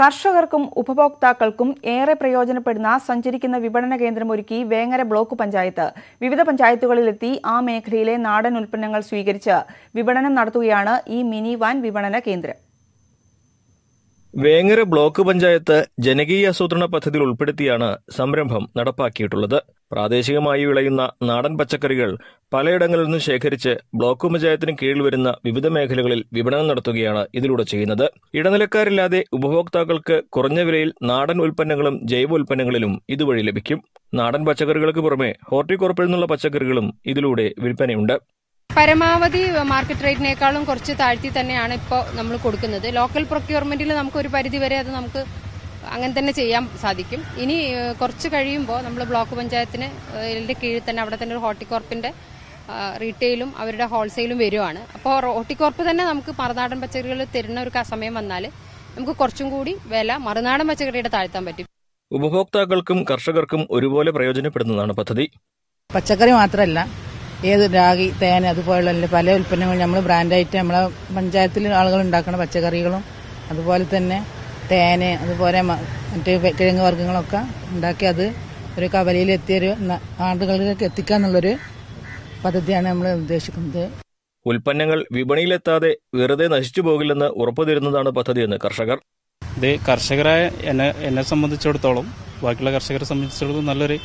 കർഷകർക്കും ഉപഭോക്താക്കൾക്കും ഏറെ പ്രയോജനപ്പെടുന്ന സഞ്ചരിക്കുന്ന വിപണന കേന്ദ്രമൊരുക്കി വേങ്ങര ബ്ലോക്ക് പഞ്ചായത്ത് വിവിധ പഞ്ചായത്തുകളിലെത്തി ആ മേഖലയിലെ നാടൻ ഉൽപ്പന്നങ്ങൾ സ്വീകരിച്ച് വിപണനം നടത്തുകയാണ് ഈ മിനി വാൻ വിപണന കേന്ദ്രം വേങ്ങര ബ്ലോക്ക് പഞ്ചായത്ത് ജനകീയ ആസൂത്രണ പദ്ധതിയിൽ ഉൾപ്പെടുത്തിയാണ് സംരംഭം നടപ്പാക്കിയിട്ടുള്ളത് പ്രാദേശികമായി വിളയുന്ന നാടൻ പച്ചക്കറികൾ പലയിടങ്ങളിൽ നിന്നും ശേഖരിച്ച് ബ്ലോക്ക് പഞ്ചായത്തിന് കീഴിൽ വരുന്ന വിവിധ മേഖലകളിൽ വിപണനം നടത്തുകയാണ് ഇതിലൂടെ ചെയ്യുന്നത് ഇടനിലക്കാരില്ലാതെ ഉപഭോക്താക്കൾക്ക് കുറഞ്ഞ വിലയിൽ നാടൻ ഉൽപ്പന്നങ്ങളും ജൈവ ഉൽപ്പന്നങ്ങളിലും ഇതുവഴി ലഭിക്കും നാടൻ പച്ചക്കറികൾക്ക് പുറമെ ഹോർട്ടിക്കോർപ്പിൽ നിന്നുള്ള പച്ചക്കറികളും ഇതിലൂടെ വിൽപ്പനയുണ്ട് പരമാവധി മാർക്കറ്റ് റേറ്റിനേക്കാളും കുറച്ച് താഴ്ത്തി തന്നെയാണ് ഇപ്പോൾ നമ്മൾ കൊടുക്കുന്നത് ലോക്കൽ പ്രൊക്യൂർമെന്റിൽ നമുക്ക് ഒരു പരിധിവരെ അത് നമുക്ക് അങ്ങനെ തന്നെ ചെയ്യാൻ സാധിക്കും ഇനി കുറച്ച് കഴിയുമ്പോൾ നമ്മൾ ബ്ലോക്ക് പഞ്ചായത്തിന് കീഴിൽ തന്നെ അവിടെ തന്നെ ഒരു ഹോർട്ടിക്കോർപ്പിന്റെ റീറ്റെയിലും അവരുടെ ഹോൾസെയിലും വരുവാണ് അപ്പോൾ ഹോർട്ടിക്കോർപ്പ് തന്നെ നമുക്ക് മറുനാടൻ പച്ചക്കറികൾ തരുന്ന ഒരു സമയം വന്നാൽ നമുക്ക് കുറച്ചും കൂടി വില മറുനാടൻ പച്ചക്കറിയുടെ താഴ്ത്താൻ പറ്റും ഉപഭോക്താക്കൾക്കും കർഷകർക്കും ഒരുപോലെ പ്രയോജനപ്പെടുന്നതാണ് പദ്ധതി പച്ചക്കറി മാത്രമല്ല ഏത് രാഗി തേൻ അതുപോലെയുള്ള പല ഉൽപ്പന്നങ്ങളും നമ്മൾ ബ്രാൻഡായിട്ട് നമ്മളെ പഞ്ചായത്തിൽ ആളുകൾ ഉണ്ടാക്കുന്ന പച്ചക്കറികളും അതുപോലെ തന്നെ തേന അതുപോലെ മറ്റേ കിഴങ്ങ് വർഗ്ഗങ്ങളൊക്കെ ഉണ്ടാക്കി അത് ഒരു കവലയിലെത്തിയ ഒരു ആളുകളിലേക്ക് എത്തിക്കുക എന്നുള്ളൊരു പദ്ധതിയാണ് നമ്മൾ ഉദ്ദേശിക്കുന്നത് ഉൽപ്പന്നങ്ങൾ വിപണിയിലെത്താതെ വെറുതെ നശിച്ചു പോകില്ലെന്ന് പദ്ധതി പദ്ധതിയെന്ന് കർഷകർ ഇത് കർഷകരായ എന്നെ എന്നെ സംബന്ധിച്ചിടത്തോളം ബാക്കിയുള്ള കർഷകരെ സംബന്ധിച്ചിടത്തോളം നല്ലൊരു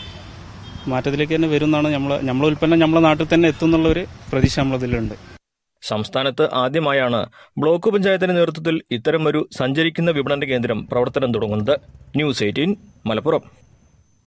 മാറ്റത്തിലേക്ക് തന്നെ വരും എന്നാണ് നമ്മൾ നമ്മളെ ഉൽപ്പന്നം നമ്മുടെ നാട്ടിൽ തന്നെ എത്തും എന്നുള്ള ഒരു പ്രതീക്ഷ നമ്മളതിലുണ്ട് സംസ്ഥാനത്ത് ആദ്യമായാണ് ബ്ലോക്ക് പഞ്ചായത്തിന്റെ നേതൃത്വത്തിൽ ഇത്തരമൊരു സഞ്ചരിക്കുന്ന വിപണന കേന്ദ്രം പ്രവർത്തനം തുടങ്ങുന്നത് ന്യൂസ് എയ്റ്റീൻ മലപ്പുറം